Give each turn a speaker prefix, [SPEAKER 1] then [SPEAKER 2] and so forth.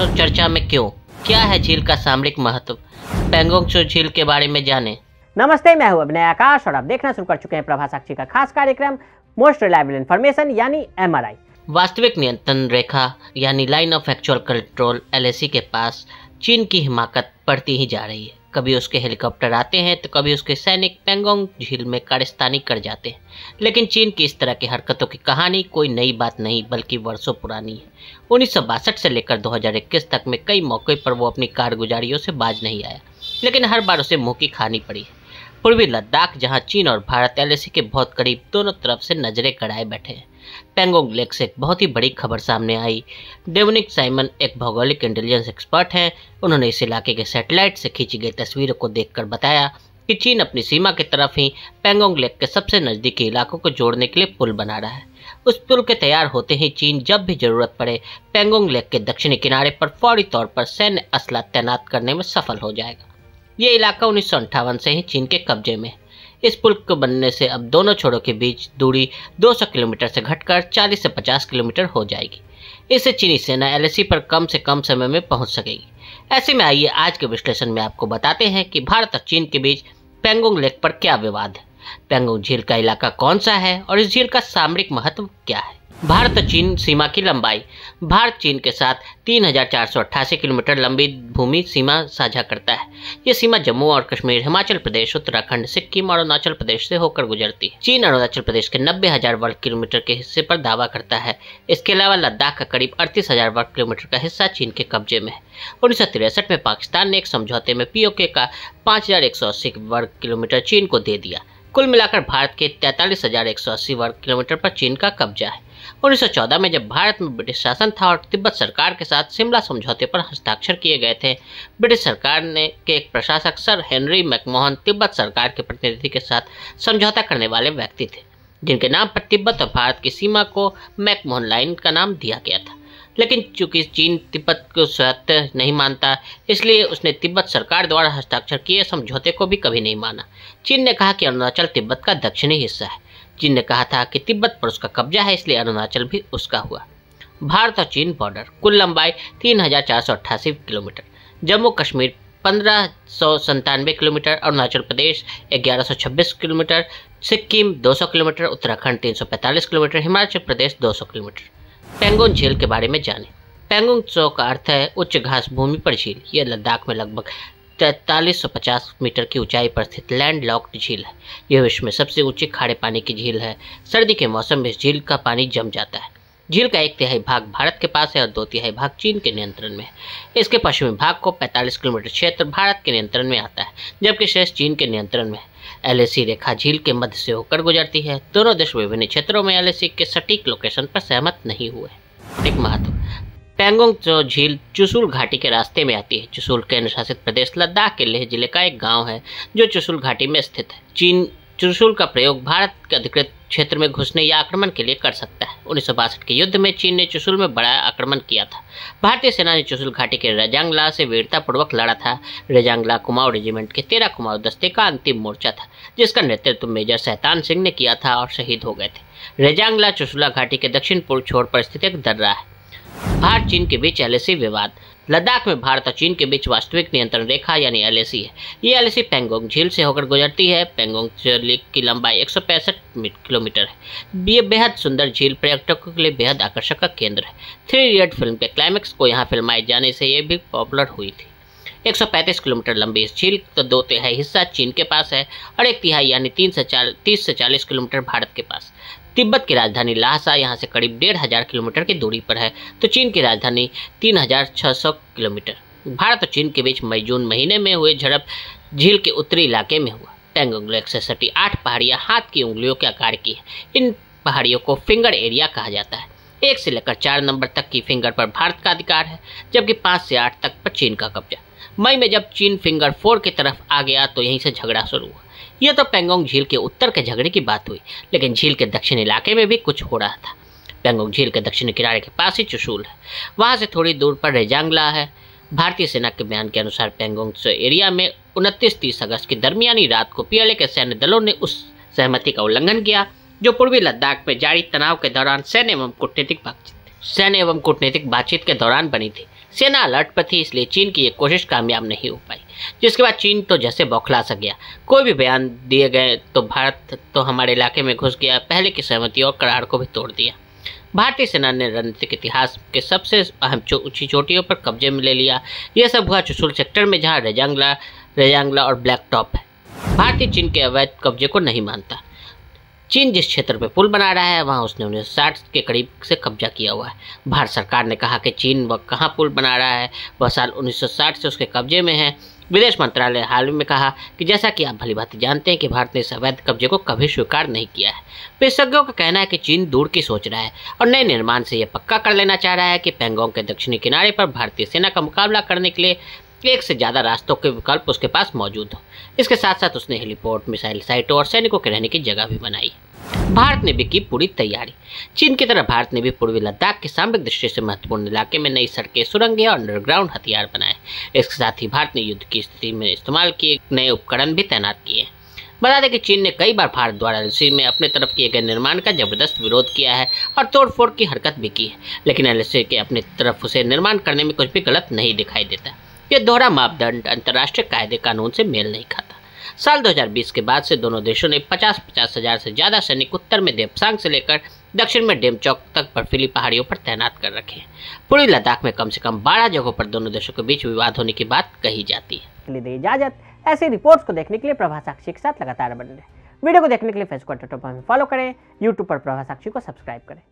[SPEAKER 1] परसों चर्चा में क्यों क्या है झील का सामरिक महत्व पेंगोंग झील के बारे में जाने नमस्ते मैं हूं अभिनय आकाश और आप देखना शुरू कर चुके हैं प्रभा साक्षी का खास कार्यक्रम मोस्ट रिलायबल इन्फॉर्मेशन यानी एम वास्तविक नियंत्रण रेखा यानी line of actual control L के पास चीन की हिमाकत बढ़ती ही जा रही है कभी उसके हेलीकॉप्टर आते हैं तो कभी उसके सैनिक पेंगोंग झील में कारस्तानी कर जाते हैं लेकिन चीन की इस तरह की हरकतों की कहानी कोई नई बात नहीं बल्कि वर्षों पुरानी है उन्नीस से लेकर 2021 तक में कई मौके पर वो अपनी कारगुजारियों से बाज नहीं आया लेकिन हर बार उसे मुँह की खानी पड़ी पूर्वी लद्दाख जहाँ चीन और भारत एल के बहुत करीब दोनों तरफ से नजरें कड़ाए बैठे हैं पेंगोंग लेक से एक बहुत ही बड़ी खबर सामने आई डेवनिक साइमन एक भौगोलिक इंटेलिजेंस एक्सपर्ट हैं उन्होंने इस इलाके के सैटेलाइट से खींची गई तस्वीरों को देखकर बताया कि चीन अपनी सीमा की तरफ ही पेंगोंग लेक के सबसे नज़दीकी इलाकों को जोड़ने के लिए पुल बना रहा है उस पुल के तैयार होते ही चीन जब भी जरूरत पड़े पेंगोंग लेक के दक्षिणी किनारे पर फौरी तौर पर सैन्य असला तैनात करने में सफल हो जाएगा ये इलाका उन्नीस से ही चीन के कब्जे में इस पुल के बनने से अब दोनों छोरों के बीच दूरी 200 किलोमीटर से घटकर 40 से 50 किलोमीटर हो जाएगी इससे चीनी सेना एल पर कम से कम समय में पहुंच सकेगी ऐसे में आइए आज के विश्लेषण में आपको बताते हैं कि भारत और चीन के बीच पेंगोंग लेक पर क्या विवाद है पेंगोंग झील का इलाका कौन सा है और इस झील का सामरिक महत्व क्या है भारत चीन सीमा की लंबाई भारत चीन के साथ तीन किलोमीटर लंबी भूमि सीमा साझा करता है ये सीमा जम्मू और कश्मीर हिमाचल प्रदेश उत्तराखंड सिक्किम और अरुणाचल प्रदेश से होकर गुजरती है चीन अरुणाचल प्रदेश के नब्बे हजार वर्ग किलोमीटर के हिस्से पर दावा करता है इसके अलावा लद्दाख का करीब अड़तीस हजार वर्ग किलोमीटर का हिस्सा चीन के कब्जे में है उन्नीस में पाकिस्तान ने एक समझौते में पीओके का पाँच वर्ग किलोमीटर चीन को दे दिया कुल मिलाकर भारत के तैतालीस वर्ग किलोमीटर पर चीन का कब्जा है 1914 में जब भारत में ब्रिटिश शासन था और तिब्बत सरकार के साथ शिमला समझौते पर हस्ताक्षर किए गए थे ब्रिटिश सरकार ने के एक प्रशासक सर हेनरी मैकमोहन तिब्बत सरकार के प्रतिनिधि के साथ समझौता करने वाले व्यक्ति थे जिनके नाम पर तिब्बत और भारत की सीमा को मैकमोहन लाइन का नाम दिया गया था लेकिन चूंकि चीन तिब्बत को स्वतः नहीं मानता इसलिए उसने तिब्बत सरकार द्वारा हस्ताक्षर किए समझौते को भी कभी नहीं माना चीन ने कहा कि अरुणाचल तिब्बत का दक्षिणी हिस्सा है चीन ने कहा था कि तिब्बत पर उसका कब्जा है इसलिए अरुणाचल भी उसका हुआ भारत और चीन बॉर्डर कुल लंबाई तीन किलोमीटर जम्मू कश्मीर पंद्रह किलोमीटर अरुणाचल प्रदेश छब्बीस kilometre Sikkim 200 kilometre Uttarakhand 345 kilometre Himachal Pradesh 200 kilometre Pangong झील के बारे में जानें पेंगोंग चौक का अर्थ है उच्च घास भूमि पर झील यह लद्दाख में लगभग तैतालीस सौ पचास मीटर की ऊंचाई पर स्थित लैंड लॉक्ड झील है यह विश्व में सबसे ऊंची खारे पानी की झील है सर्दी के मौसम में इस झील का पानी जम जाता है झील का एक तिहाई भाग भारत के पास है और दो तिहाई भाग चीन के नियंत्रण में है इसके पश्चिमी भाग को 45 किलोमीटर क्षेत्र भारत के नियंत्रण में आता है जबकि शेष चीन के नियंत्रण में है एल रेखा झील के मध्य से होकर गुजरती है दोनों देश विभिन्न क्षेत्रों में एल के सटीक लोकेशन पर सहमत नहीं हुए एक महत्व पेंगोंग चो झील चुसुल घाटी के रास्ते में आती है चुसुल केंद्र शासित प्रदेश लद्दाख के लेह जिले का एक गांव है जो चुसुल घाटी में स्थित है चीन चुसुल का प्रयोग भारत के अधिकृत क्षेत्र में घुसने या आक्रमण के लिए कर सकता है उन्नीस के युद्ध में चीन ने चुसुल में बड़ा आक्रमण किया था भारतीय सेना ने चुसुल घाटी के रजांगला से वीरतापूर्वक लड़ा था रजांगला कुमाऊ रेजिमेंट के तेरह कुमाऊ दस्ते का अंतिम मोर्चा था जिसका नेतृत्व मेजर सहतान सिंह ने किया था और शहीद हो गए थे रेजांगला चुसुला घाटी के दक्षिण पूर्व छोर पर स्थित एक दर्रा है भारत चीन के बीच एलएसी विवाद लद्दाख में भारत और चीन के बीच वास्तविक नियंत्रण रेखा यानी एलएसी है ये एलएसी पेंगोंग झील से होकर गुजरती है पेंगोंग लेक की लंबाई एक किलोमीटर है ये बेहद सुंदर झील पर्यटकों के लिए बेहद आकर्षक का केंद्र है थ्री इडियट फिल्म के क्लाइमेक्स को यहाँ फिल्माए जाने से ये भी पॉपुलर हुई थी 135 किलोमीटर लंबी इस झील का तो दो तिहाई हिस्सा चीन के पास है और एक तिहाई यानी तीन से चार तीस से चालीस किलोमीटर भारत के पास तिब्बत की राजधानी लाहसा यहाँ से करीब डेढ़ हज़ार किलोमीटर की दूरी पर है तो चीन की राजधानी तीन हज़ार छह सौ किलोमीटर भारत और चीन के बीच मई जून महीने में हुए झड़प झील के उत्तरी इलाके में हुआ टेंगोंगल एक सौ सटी आठ पहाड़ियाँ हाथ की उंगलियों के आकार की है इन पहाड़ियों को फिंगर एरिया कहा जाता है एक से लेकर चार नंबर तक की फिंगर पर भारत का अधिकार है जबकि पाँच से आठ तक पर चीन का कब्जा मई में जब चीन फिंगर फोर की तरफ आ गया तो यहीं से झगड़ा शुरू हुआ यह तो पेंगोंग झील के उत्तर के झगड़े की बात हुई लेकिन झील के दक्षिण इलाके में भी कुछ हो रहा था पेंगोंग झील के दक्षिणी किनारे के पास ही चुशूल है वहाँ से थोड़ी दूर पर रेजांगला है भारतीय सेना के बयान के अनुसार पेंगोंग एरिया में उनतीस तीस अगस्त की दरमियानी रात को पीएलए के सैन्य दलों ने उस सहमति का उल्लंघन किया जो पूर्वी लद्दाख में जारी तनाव के दौरान सैन्य एवं कूटनीतिक बातचीत सैन्य एवं कूटनीतिक बातचीत के दौरान बनी थी सेना अलर्ट पर थी इसलिए चीन की ये कोशिश कामयाब नहीं हो पाई जिसके बाद चीन तो जैसे बौखला सा गया कोई भी बयान दिए गए तो भारत तो हमारे इलाके में घुस गया पहले की सहमति और करार को भी तोड़ दिया भारतीय सेना ने रणनीतिक इतिहास के सबसे अहम ऊंची चोटियों पर कब्जे में ले लिया यह सब हुआ चुसुल सेक्टर में जहाँ रेजांगला रेजांगला और ब्लैक टॉप है भारतीय चीन के अवैध कब्जे को नहीं मानता चीन जिस क्षेत्र में पुल बना रहा है वहाँ उसने उन्नीस साठ के करीब से कब्जा किया हुआ है भारत सरकार ने कहा कि चीन वह कहाँ पुल बना रहा है वह साल 1960 से उसके कब्जे में है विदेश मंत्रालय हाल में कहा कि जैसा कि आप भली भांति जानते हैं कि भारत ने इस अवैध कब्जे को कभी स्वीकार नहीं किया है विशेषज्ञों का कहना है कि चीन दूर की सोच रहा है और नए निर्माण से यह पक्का कर लेना चाह रहा है कि पेंगोंग के दक्षिणी किनारे पर भारतीय सेना का मुकाबला करने के लिए एक से ज़्यादा रास्तों के विकल्प उसके पास मौजूद हो इसके साथ साथ उसने हेलीपोर्ट मिसाइल साइटों और सैनिकों के रहने की जगह भी बनाई भारत ने भी की पूरी तैयारी चीन की तरह भारत ने भी पूर्वी लद्दाख के सामरिक दृष्टि से महत्वपूर्ण इलाके में नई सड़कें सुरंगें और अंडरग्राउंड हथियार बनाए इसके साथ ही भारत ने युद्ध की स्थिति में इस्तेमाल किए नए उपकरण भी तैनात किए बता दें कि चीन ने कई बार भारत द्वारा एलसी में अपने तरफ किए गए निर्माण का जबरदस्त विरोध किया है और तोड़फोड़ की हरकत भी की है लेकिन एलसी के अपने तरफ उसे निर्माण करने में कुछ भी गलत नहीं दिखाई देता ये दोहरा मापदंड अंतर्राष्ट्रीय कायदे कानून से मेल नहीं खाता साल 2020 के बाद से दोनों देशों ने 50 पचास हजार से ज़्यादा सैनिक उत्तर में देवसांग से लेकर दक्षिण में डेम चौक तक बर्फीली पहाड़ियों पर तैनात कर रखे हैं पूर्वी लद्दाख में कम से कम 12 जगहों पर दोनों देशों के बीच विवाद होने की बात कही जाती है इजाजत ऐसी रिपोर्ट्स को देखने के लिए प्रभा साक्षी के साथ लगातार बने रहे वीडियो को देखने के लिए फेसबुक ट्विटर पर फॉलो करें यूट्यूब पर प्रभा साक्षी को सब्सक्राइब करें